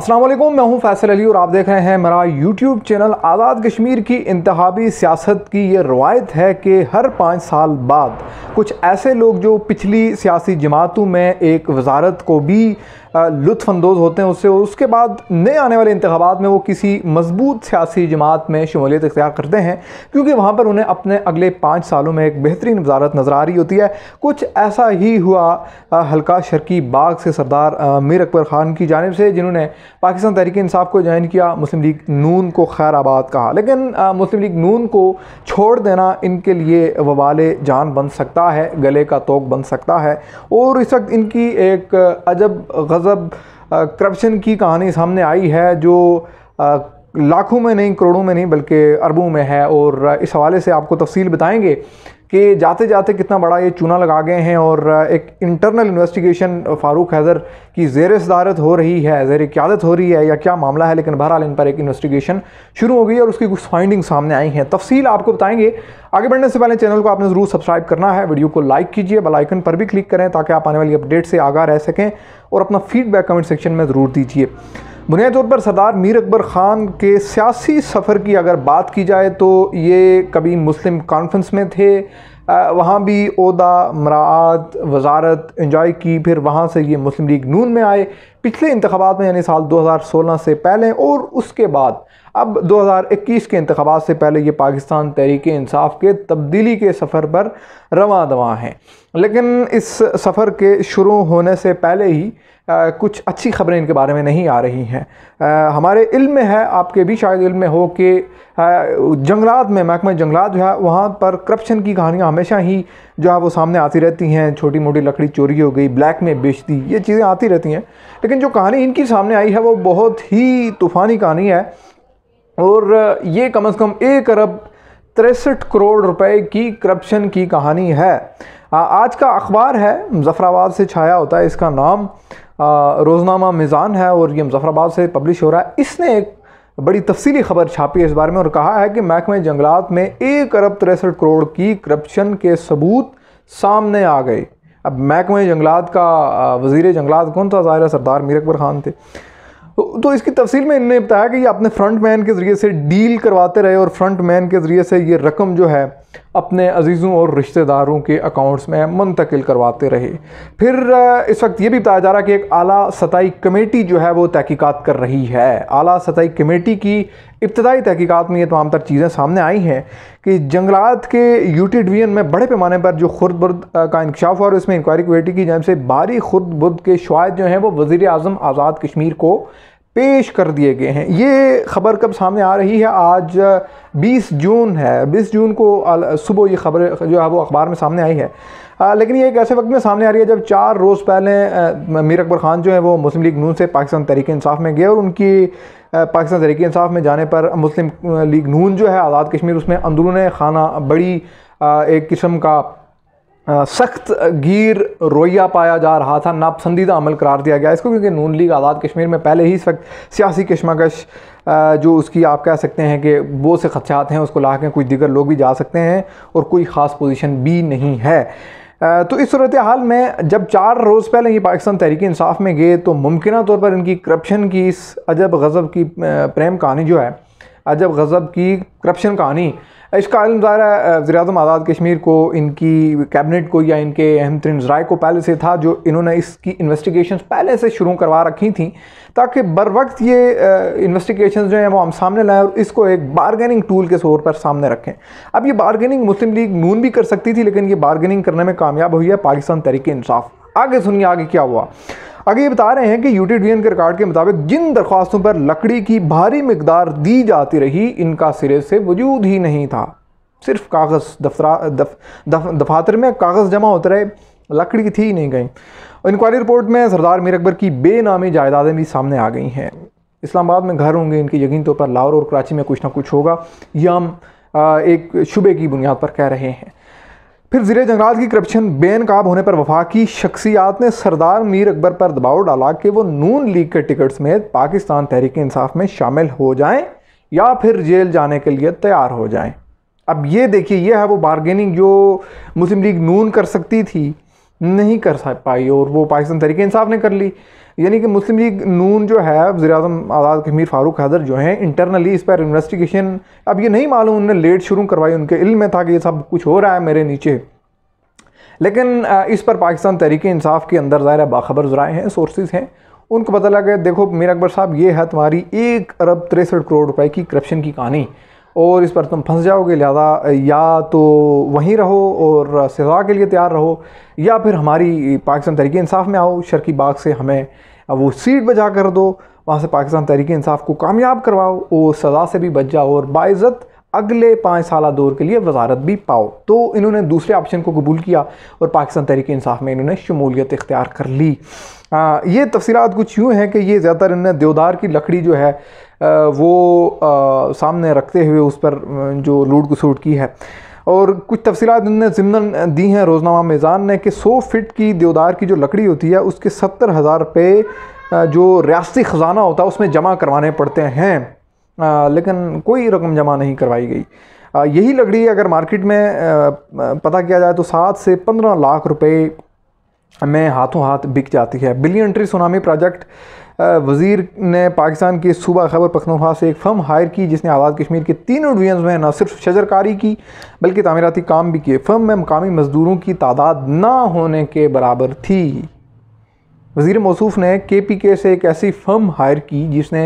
असलम मैं हूं फैसल अली और आप देख रहे हैं मेरा यूट्यूब चैनल आज़ाद कश्मीर की इंतहाबी सियासत की ये रवायत है कि हर पाँच साल बाद कुछ ऐसे लोग जो पिछली सियासी जमातों में एक वजारत को भी लुफानंदोज़ होते हैं उससे उसके बाद नए आने वाले इंतबात में वो किसी मजबूत सियासी जमात में शमूलियत इख्तियार करते हैं क्योंकि वहाँ पर उन्हें अपने अगले पाँच सालों में एक बेहतरीन वजारत नज़र आ रही होती है कुछ ऐसा ही हुआ हल्का शर्की बाग से सरदार मीर अकबर ख़ान की जानब से जिन्होंने पाकिस्तान तहरीक इसाफ़ को ज्वाइन किया मुस्लिम लीग नून को खैर आबाद कहा लेकिन मुस्लिम लीग नून को छोड़ देना इनके लिए वबाल जान बन सकता है गले का तोक बन सकता है और इस वक्त इनकी एक अजब मज़हब करप्शन की कहानी सामने आई है जो लाखों में नहीं करोड़ों में नहीं बल्कि अरबों में है और इस हवाले से आपको तफसील बताएंगे कि जाते जाते कितना बड़ा ये चूना लगा गए हैं और एक इंटरनल इन्वेस्टिगेशन फारूक हैदर की जेर सदारत हो रही है जेर क्यादत हो रही है या क्या मामला है लेकिन बहरहाल इन पर एक इन्वेस्टिगेशन शुरू हो गई और उसकी कुछ फाइंडिंग सामने आई हैं तफसील आपको बताएंगे आगे बढ़ने से पहले चैनल को आपने ज़रूर सब्सक्राइब करना है वीडियो को लाइक कीजिए बलाइकन पर भी क्लिक करें ताकि आप आने वाली अपडेट से आगा रह सकें और अपना फीडबैक कमेंट सेक्शन में ज़रूर दीजिए बुनियादी तौर पर सरदार मीर अकबर ख़ान के सियासी सफ़र की अगर बात की जाए तो ये कभी मुस्लिम कॉन्फ्रेंस में थे वहाँ भी अहदा मरात वजारत इंजॉय की फिर वहाँ से ये मुस्लिम लीग नून में आए पिछले इंतबात में यानी साल 2016 से पहले और उसके बाद अब 2021 के इंतबात से पहले ये पाकिस्तान तहरीक इंसाफ के तब्दीली के सफ़र पर रवा दवा हैं लेकिन इस सफ़र के शुरू होने से पहले ही आ, कुछ अच्छी खबरें इनके बारे में नहीं आ रही हैं हमारे इल्म में है आपके भी शायद इल्म में हो कि जंगलात में महकमा जंगलात जो है वहाँ पर करप्शन की कहानियाँ हमेशा ही जो है वो सामने आती रहती हैं छोटी मोटी लकड़ी चोरी हो गई ब्लैक में बेच दी ये चीज़ें आती रहती हैं लेकिन जो कहानी इनकी सामने आई है वो बहुत ही तूफ़ानी कहानी है और ये कम से कम एक अरब तिरसठ करोड़ रुपए की करप्शन की कहानी है आज का अखबार है मुजफ़राबाद से छाया होता है इसका नाम रोज़नामा मिज़ान है और ये मुजफ़राबाद से पब्लिश हो रहा है इसने एक बड़ी तफसीली खबर छापी है इस बारे में और कहा है कि महकमे जंगलात में एक अरब तिरसठ करोड़ की करप्शन के सबूत सामने आ गए अब महकमे जंगलात का वजीर जंगलात कौन था ज़ाहिर सरदार मीर अकबर ख़ान थे तो इसकी तफसील में इनने बताया कि ये अपने फ्रंट मैन के ज़रिए से डील करवाते रहे और फ्रंट मैन के ज़रिए से ये रकम जो है अपने अजीज़ों और रिश्तेदारों के अकाउंट्स में मुंतकिल करवाते रहे फिर इस वक्त ये भी बताया जा रहा है कि एक आला सतही कमेटी जो है वो तहकीकात कर रही है आला सतही कमेटी की इब्तदाई तहकीकत में ये तमाम तर चीज़ें सामने आई हैं कि जंगलात के यूटी डिवीजन में बड़े पैमाने पर जो खुद बुर्द का इंकशाफ हुआ और इसमें इंक्वायरी कमेटी की जानब से बारी खुद बुद के शवायद जो हैं वो वज़ी अजम आज़ाद कश्मीर को पेश कर दिए गए हैं ये ख़बर कब सामने आ रही है आज 20 जून है 20 जून को सुबह ये खबर जो है वो अखबार में सामने आई है आ, लेकिन ये एक ऐसे वक्त में सामने आ रही है जब चार रोज़ पहले मीर अकबर ख़ान जो है वो मुस्लिम लीग नून से पाकिस्तान तहरीक इंसाफ में गए और उनकी पाकिस्तान तहरीक इंसाफ में जाने पर मुस्लिम लीग नून जो है आज़ाद कश्मीर उसमें अंदरून खाना बड़ी एक किस्म का सख्त गिर रोया पाया जा रहा था नापसंदीदा अमल करार दिया गया इसको क्योंकि नून लीग आज़ाद कश्मीर में पहले ही इस वक्त सियासी कश्मकश जो उसकी आप कह सकते हैं कि वो से खदशात हैं उसको ला के कुछ दिगर लोग भी जा सकते हैं और कोई ख़ास पोजीशन भी नहीं है तो इस सूरत हाल में जब चार रोज़ पहले ये पाकिस्तान तहरीक इंसाफ में गए तो मुमकिन तौर पर इनकी करप्शन की इस अजब गज़ब की प्रेम कहानी जो है अजब गज़ब की करप्शन कहानी इसका आलम ज़ाहिर वजी अजम आज़ाद कश्मीर को इनकी कैबिनेट को या इनके अहम तरीन जराए को पहले से था जो इन्होंने इसकी इन्वेस्टिगेशन पहले से शुरू करवा रखी थी ताकि बर वक्त ये इन्वेस्टिगेशन जो हैं वो हम सामने लाएँ और इसको एक बारगेनिंग टूल के तौर पर सामने रखें अब ये बारगेनिंग मुस्लिम लीग नून भी कर सकती थी लेकिन ये बारगेनिंग करने में कामयाब हुई है पाकिस्तान तहरीक इंसाफ आगे सुनिए आगे क्या हुआ आगे ये बता रहे हैं कि यू के रिकॉर्ड के मुताबिक जिन दरख्वास्तों पर लकड़ी की भारी मकदार दी जाती रही इनका सिरे से वजूद ही नहीं था सिर्फ कागज़ दफ्तरा दफ, दफ, दफातर में कागज़ जमा होते रहे लकड़ी की थी ही नहीं कहीं इंक्वायरी रिपोर्ट में सरदार मीर अकबर की बेनामी जायदादें भी सामने आ गई हैं इस्लामाबाद में घर होंगे इनके यकीन तौर पर लाहौर और कराची में कुछ ना कुछ होगा यह हम एक शुबे की बुनियाद पर कह रहे हैं फिर जिर जंगलात की करप्शन बेनकाब होने पर वफा की शख्सियात ने सरदार मीर अकबर पर दबाव डाला कि वो नून लीग के टिकट समेत पाकिस्तान तहरीक इंसाफ में शामिल हो जाएं या फिर जेल जाने के लिए तैयार हो जाएं अब ये देखिए यह है वो बारगेनिंग जो मुस्लिम लीग नून कर सकती थी नहीं कर पाई और वो पाकिस्तान तरीके इंसाफ ने कर ली यानी कि मुस्लिम लीग नून जो है वजी अजम आज़ाद कश्मीर फारूक हैदर जो हैं इंटरनली इस पर इन्वेस्टिगेशन अब ये नहीं मालूम उन्होंने लेट शुरू करवाई उनके इल्म में था कि ये सब कुछ हो रहा है मेरे नीचे लेकिन इस पर पाकिस्तान तरीके इंसाफ के अंदर ज़ाहिर बाखबर ज़राए हैं सोर्सेज हैं उनको पता लगा देखो मीर अकबर साहब ये है तुम्हारी एक अरब तिरसठ करोड़ रुपए की करप्शन की कहानी और इस पर तुम फंस जाओगे लिहाजा या तो वहीं रहो और सज़ा के लिए तैयार रहो या फिर हमारी पाकिस्तान तहरीक इंसाफ में आओ शर्की बाग से हमें वो सीट बजा कर दो वहाँ से पाकिस्तान तहरीक इंसाफ को कामयाब करवाओ और सज़ा से भी बच जाओ और बाज़त अगले पाँच साल दौर के लिए वजारत भी पाओ तो इन्होंने दूसरे ऑप्शन को कबूल किया और पाकिस्तान तहरीक इंसाफ में इन्होंने शमूलियत इख्तियार कर ली आ, ये तफसीत कुछ यूँ हैं कि ये ज़्यादातर इन्होंने देवदार की लकड़ी जो है आ, वो आ, सामने रखते हुए उस पर जो लूट घसूट की है और कुछ तफसीत इनने जिमन दी हैं रोज़नामा मेज़ान ने कि सौ फिट की देवदार की जो लकड़ी होती है उसके सत्तर हज़ार रुपये जो रियासी ख़जाना होता है उसमें जमा करवाने पड़ते हैं लेकिन कोई रकम जमा नहीं करवाई गई यही लकड़ी अगर मार्केट में पता किया जाए तो सात से पंद्रह लाख रुपए में हाथों हाथ बिक जाती है बिलियन ट्री सुनामी प्रोजेक्ट वजीर ने पाकिस्तान के सूबा खबर पखनवा से एक फर्म हायर की जिसने आज़ाद कश्मीर के तीनों डिवीजन में न सिर्फ शजरकारी की बल्कि तमीराती काम भी किए फर्म में मकामी मजदूरों की तादाद ना होने के बराबर थी वजीर मौसू ने के पी के से एक ऐसी फर्म हायर की जिसने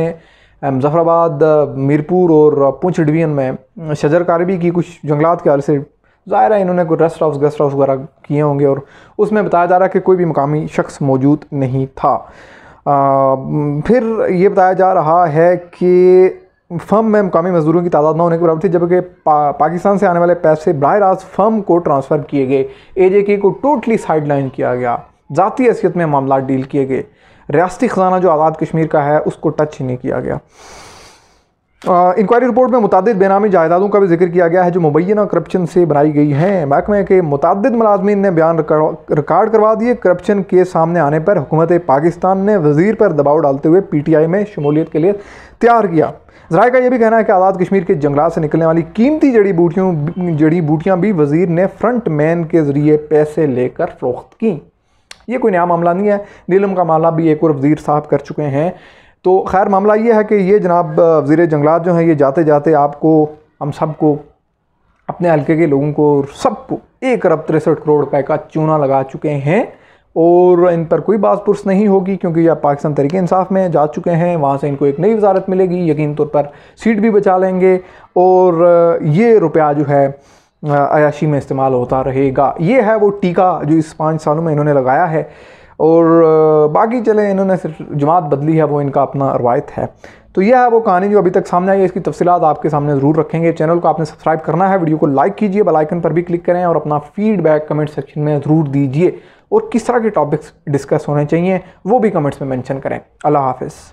मुजफ़राबाद मीरपुर और पुंछ डिवीज़न में शजर कारबी की कुछ जंगलात के हाल से ज़ाहिर है इन्होंने कोई रेस्ट हाउस गेस्ट हाउस वगैरह किए होंगे और उसमें बताया जा रहा है कि कोई भी मकामी शख्स मौजूद नहीं था आ, फिर ये बताया जा रहा है कि फर्म में मकामी मजदूरों की तादाद ना होने के बराबर थी जबकि पा, पाकिस्तान से आने वाले पैसे बरह रास्त फर्म को ट्रांसफ़र किए गए ए के को टोटली साइड लाइन किया गया ज़ाती हैसियत में मामला डील किए गए रियाती ख़जाना जो आज़ाद कश्मीर का है उसको टच ही नहीं किया गया इंक्वायरी रिपोर्ट में मुतद बेनामी जायदादों का भी जिक्र किया गया है जो मुबैना करप्शन से बनाई गई हैं महकमे के मुतद मुलाजमीन ने बयान रिकॉर्ड करवा दिए करप्शन के सामने आने पर हुकूमत पाकिस्तान ने वजीर पर दबाव डालते हुए पी टी आई में शमूलियत के लिए तैयार किया जरा का यह भी कहना है कि आज़ाद कश्मीर के जंगलात से निकलने वाली कीमती जड़ी बूटियों जड़ी बूटियाँ भी वजीर ने फ्रंट मैन के ज़रिए पैसे लेकर फ़रोख्त कें ये कोई नया मामला नहीं है नीलम का मामला भी एक और वजीर साहब कर चुके हैं तो खैर मामला ये है कि ये जनाब वजीर जंगलात जो हैं ये जाते जाते आपको हम सबको अपने हल्के के लोगों को सबको एक अरब तिरसठ करोड़ रुपए का चूना लगा चुके हैं और इन पर कोई बात पुरस नहीं होगी क्योंकि यह पाकिस्तान तरीके इंसाफ में जा चुके हैं वहाँ से इनको एक नई वजारत मिलेगी यकीन तौर पर सीट भी बचा लेंगे और ये रुपया जो है अयाशी में इस्तेमाल होता रहेगा ये है वो टीका जो इस पाँच सालों में इन्होंने लगाया है और बाकी चले इन्होंने सिर्फ जमात बदली है वो इनका अपना रवायत है तो यह है वो कहानी जो अभी तक सामने आई है इसकी तफसीत आपके सामने ज़रूर रखेंगे चैनल को आपने सब्सक्राइब करना है वीडियो को लाइक कीजिए बेल आइकन पर भी क्लिक करें और अपना फीडबैक कमेंट सेक्शन में ज़रूर दीजिए और किस तरह के टॉपिक्स डिस्कस होने चाहिए वो भी कमेंट्स में मैंशन करें अल्लाह हाफिज़